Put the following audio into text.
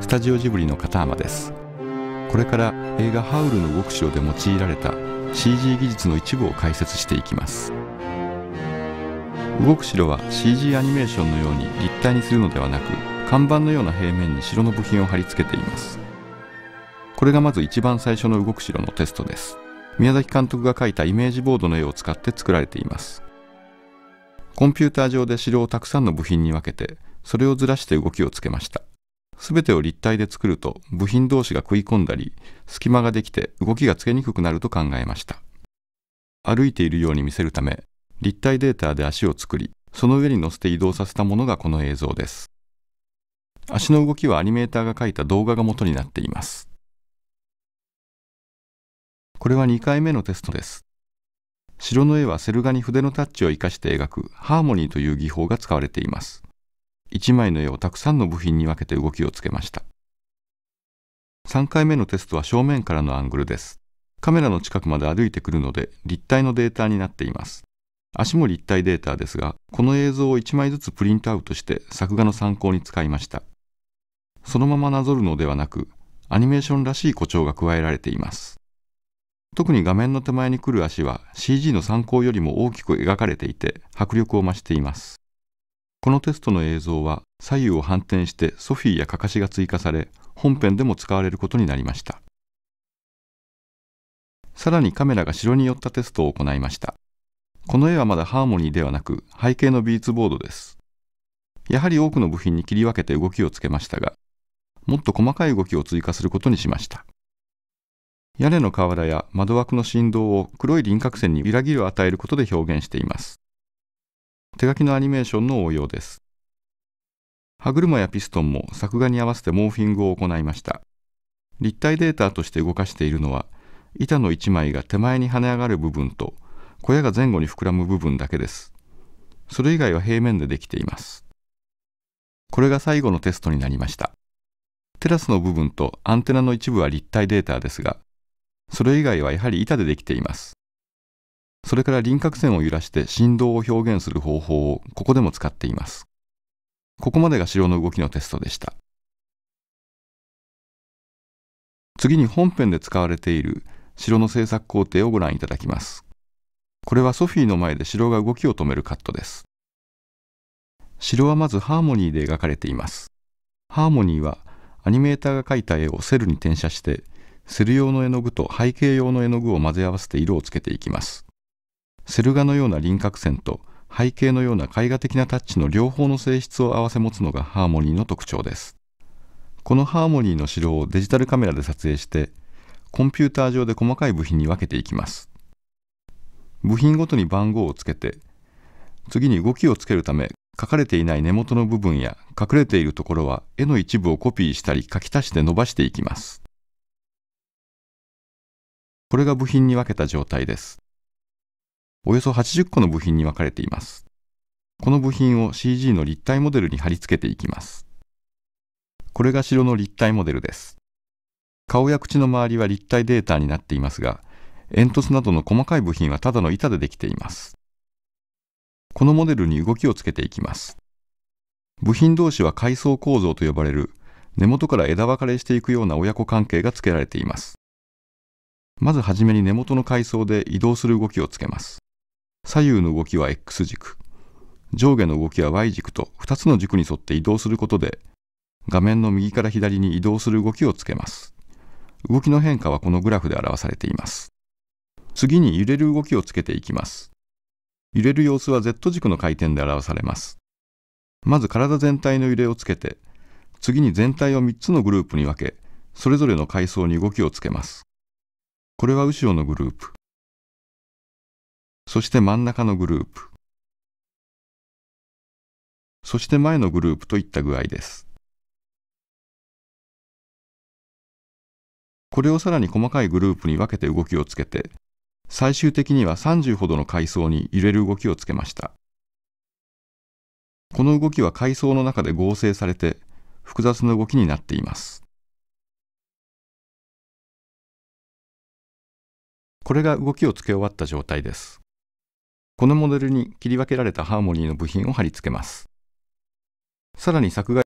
スタジオジブリの片浜ですこれから映画「ハウルの動く城」で用いられた CG 技術の一部を解説していきます動く城は CG アニメーションのように立体にするのではなく看板のような平面に城の部品を貼り付けていますこれがまず一番最初の動く城のテストです宮崎監督が描いたイメージボードの絵を使って作られていますコンピューター上で城をたくさんの部品に分けてそれをずらして動きをつけました全てを立体で作ると部品同士が食い込んだり隙間ができて動きがつけにくくなると考えました歩いているように見せるため立体データで足を作りその上に乗せて移動させたものがこの映像です足の動きはアニメーターが描いた動画が元になっていますこれは2回目のテストです城の絵はセル画に筆のタッチを生かして描くハーモニーという技法が使われています1枚の絵をたくさんの部品に分けて動きをつけました。3回目のテストは正面からのアングルです。カメラの近くまで歩いてくるので立体のデータになっています。足も立体データですが、この映像を1枚ずつプリントアウトして作画の参考に使いました。そのままなぞるのではなく、アニメーションらしい誇張が加えられています。特に画面の手前に来る足は CG の参考よりも大きく描かれていて迫力を増しています。このテストの映像は左右を反転してソフィーやかかしが追加され本編でも使われることになりましたさらにカメラが城に寄ったテストを行いましたこの絵はまだハーモニーではなく背景のビーツボードですやはり多くの部品に切り分けて動きをつけましたがもっと細かい動きを追加することにしました屋根の瓦や窓枠の振動を黒い輪郭線に揺らぎを与えることで表現しています手書きのアニメーションの応用です。歯車やピストンも作画に合わせてモーフィングを行いました。立体データとして動かしているのは、板の1枚が手前に跳ね上がる部分と、小屋が前後に膨らむ部分だけです。それ以外は平面でできています。これが最後のテストになりました。テラスの部分とアンテナの一部は立体データですが、それ以外はやはり板でできています。それから輪郭線を揺らして振動を表現する方法をここでも使っています。ここまでが白の動きのテストでした。次に本編で使われている城の制作工程をご覧いただきます。これはソフィーの前で城が動きを止めるカットです。城はまずハーモニーで描かれています。ハーモニーはアニメーターが描いた絵をセルに転写して、セル用の絵の具と背景用の絵の具を混ぜ合わせて色をつけていきます。セル画のような輪郭線と背景のような絵画的なタッチの両方の性質を併せ持つのがハーモニーの特徴ですこのハーモニーの城をデジタルカメラで撮影してコンピューター上で細かい部品に分けていきます部品ごとに番号をつけて次に動きをつけるため書かれていない根元の部分や隠れているところは絵の一部をコピーしたり書き足して伸ばしていきますこれが部品に分けた状態ですおよそ80個の部品に分かれています。この部品を CG の立体モデルに貼り付けていきます。これが城の立体モデルです。顔や口の周りは立体データになっていますが、煙突などの細かい部品はただの板でできています。このモデルに動きをつけていきます。部品同士は階層構造と呼ばれる根元から枝分かれしていくような親子関係がつけられています。まずはじめに根元の階層で移動する動きをつけます。左右の動きは X 軸、上下の動きは Y 軸と2つの軸に沿って移動することで、画面の右から左に移動する動きをつけます。動きの変化はこのグラフで表されています。次に揺れる動きをつけていきます。揺れる様子は Z 軸の回転で表されます。まず体全体の揺れをつけて、次に全体を3つのグループに分け、それぞれの階層に動きをつけます。これは後ろのグループ、そして真ん中のグループ。そして前のグループといった具合です。これをさらに細かいグループに分けて動きをつけて、最終的には30ほどの階層に揺れる動きをつけました。この動きは階層の中で合成されて、複雑な動きになっています。これが動きをつけ終わった状態です。このモデルに切り分けられたハーモニーの部品を貼り付けます。さらに作画